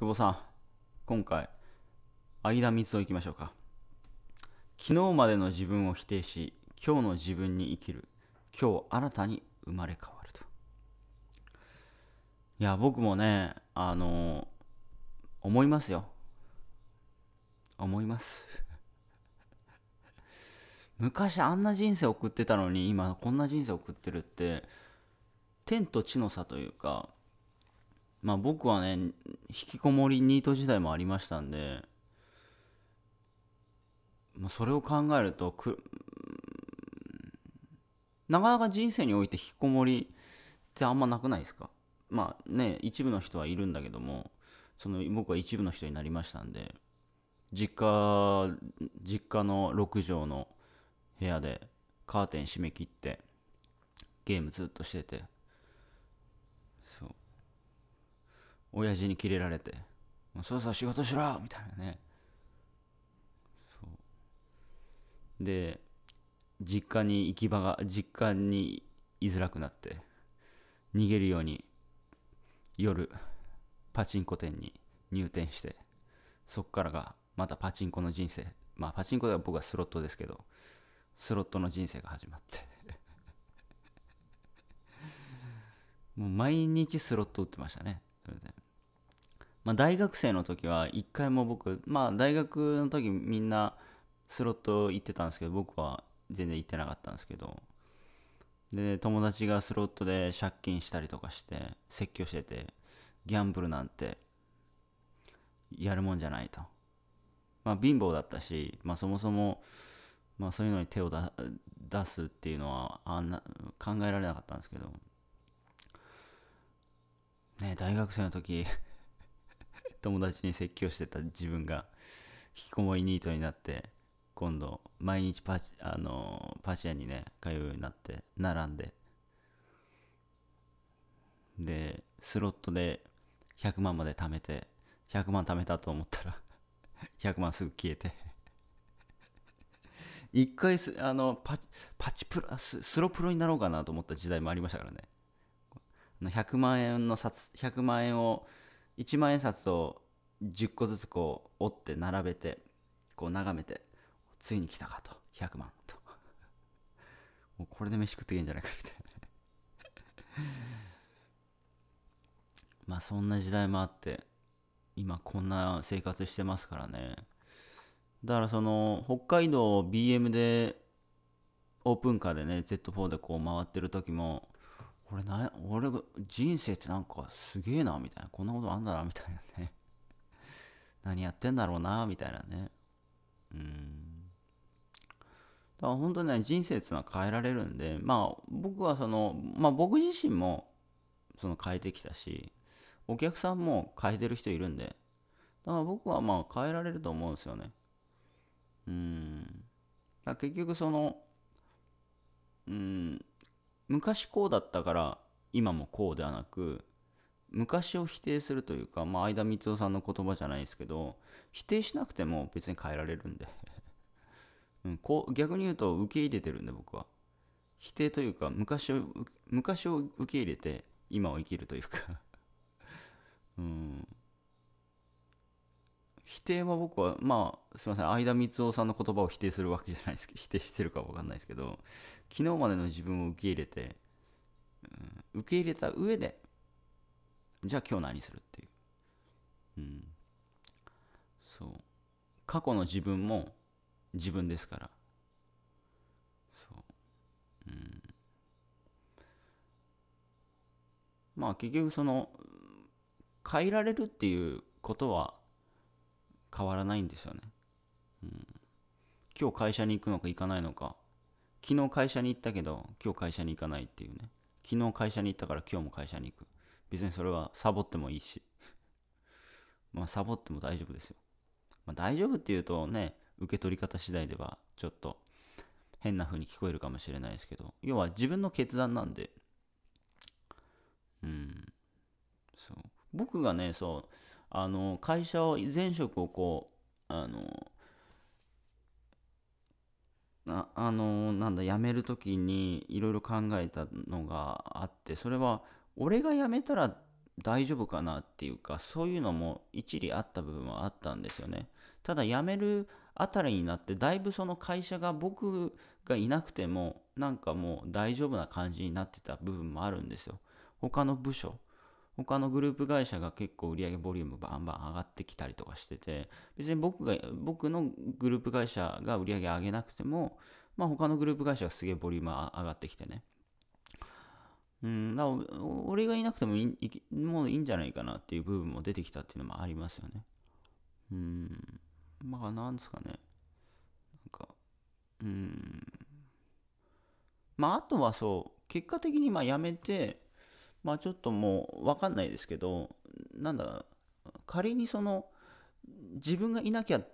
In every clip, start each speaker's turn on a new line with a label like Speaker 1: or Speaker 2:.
Speaker 1: 久保さん、今回、相田光夫いきましょうか。昨日までの自分を否定し、今日の自分に生きる、今日新たに生まれ変わると。いや、僕もね、あのー、思いますよ。思います。昔あんな人生送ってたのに今こんな人生送ってるって天と地の差というかまあ僕はね、引きこもりニート時代もありましたんで、まあ、それを考えるとく、なかなか人生において引きこもりってあんまなくないですかまあね、一部の人はいるんだけども、その僕は一部の人になりましたんで、実家、実家の6畳の部屋でカーテン閉め切って、ゲームずっとしてて、そう。親父にキレられて、もうそろそろ仕事しろみたいなね。そう。で、実家に行き場が、実家に居づらくなって、逃げるように夜、パチンコ店に入店して、そっからがまたパチンコの人生、まあパチンコでは僕はスロットですけど、スロットの人生が始まって もう毎日スロット打ってましたね。まあ、大学生の時は一回も僕まあ大学の時みんなスロット行ってたんですけど僕は全然行ってなかったんですけどで友達がスロットで借金したりとかして説教しててギャンブルなんてやるもんじゃないとまあ貧乏だったし、まあ、そもそも、まあ、そういうのに手を出すっていうのはあんな考えられなかったんですけどね大学生の時友達に説教してた自分が引きこもりニートになって今度毎日パチ,、あのパチ屋にね通うようになって並んででスロットで100万まで貯めて100万貯めたと思ったら100万 すぐ消えて一回すあのパパチプラススロプロになろうかなと思った時代もありましたからね100万円の札100万円を1万円札を10個ずつこう折って並べてこう眺めてついに来たかと100万と もうこれで飯食っていけんじゃないかみたいなまあそんな時代もあって今こんな生活してますからねだからその北海道 BM でオープンカーでね Z4 でこう回ってる時もこれな、俺が、人生ってなんかすげえな、みたいな。こんなことあんだな、みたいなね。何やってんだろうな、みたいなね。うん。だから本当にね、人生っていうのは変えられるんで、まあ僕はその、まあ僕自身もその変えてきたし、お客さんも変えてる人いるんで、だから僕はまあ変えられると思うんですよね。うん。だ結局その、うん、昔こうだったから今もこうではなく昔を否定するというか、まあ、相田光夫さんの言葉じゃないですけど否定しなくても別に変えられるんで うん、こう逆に言うと受け入れてるんで僕は否定というか昔を昔を受け入れて今を生きるというか うん否定は僕はまあすいません相田光雄さんの言葉を否定するわけじゃないですけど 否定してるか分かんないですけど昨日までの自分を受け入れて、うん、受け入れた上でじゃあ今日何するっていう、うん、そう過去の自分も自分ですからそう、うん、まあ結局その変えられるっていうことは変わらないんですよね。うん、今日会社に行くのか行かないのか昨日会社に行ったけど今日会社に行かないっていうね昨日会社に行ったから今日も会社に行く別にそれはサボってもいいし まあサボっても大丈夫ですよ、まあ、大丈夫っていうとね受け取り方次第ではちょっと変な風に聞こえるかもしれないですけど要は自分の決断なんでうんそう僕がねそうあの会社を前職をこうあのなあのなんだ辞める時にいろいろ考えたのがあってそれは俺が辞めたら大丈夫かなっていうかそういうのも一理あった部分はあったんですよねただ辞めるあたりになってだいぶその会社が僕がいなくてもなんかもう大丈夫な感じになってた部分もあるんですよ他の部署他のグループ会社が結構売上ボリュームバンバン上がってきたりとかしてて、別に僕が、僕のグループ会社が売上上げなくても、まあ他のグループ会社がすげえボリューム上がってきてね。うん、だ俺がいなくてもいいもういいんじゃないかなっていう部分も出てきたっていうのもありますよね。うん、まあなんですかね。なんか、うん。まああとはそう、結果的にまあ辞めて、まあちょっともう分かんないですけどなんだ仮にその自分がいなきゃっ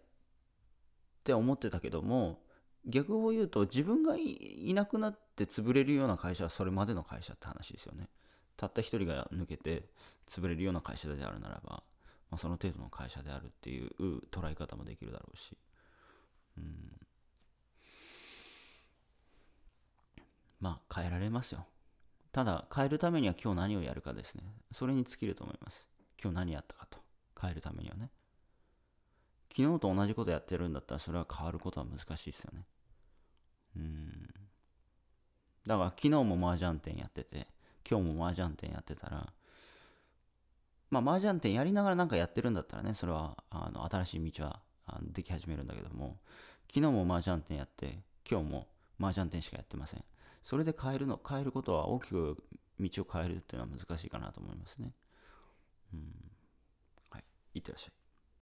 Speaker 1: て思ってたけども逆を言うと自分がいなくなって潰れるような会社はそれまでの会社って話ですよね。たった一人が抜けて潰れるような会社であるならば、まあ、その程度の会社であるっていう捉え方もできるだろうし。うんまあ変えられますよただ、変えるためには今日何をやるかですね。それに尽きると思います。今日何やったかと。変えるためにはね。昨日と同じことやってるんだったら、それは変わることは難しいですよね。うん。だから、昨日も麻雀店やってて、今日も麻雀店やってたら、まあ、麻雀店やりながら何かやってるんだったらね、それは、あの、新しい道はでき始めるんだけども、昨日も麻雀店やって、今日も麻雀店しかやってません。それで変えるの、変えることは大きく道を変えるっていうのは難しいかなと思いますね。うん。はい。いってらっしゃい。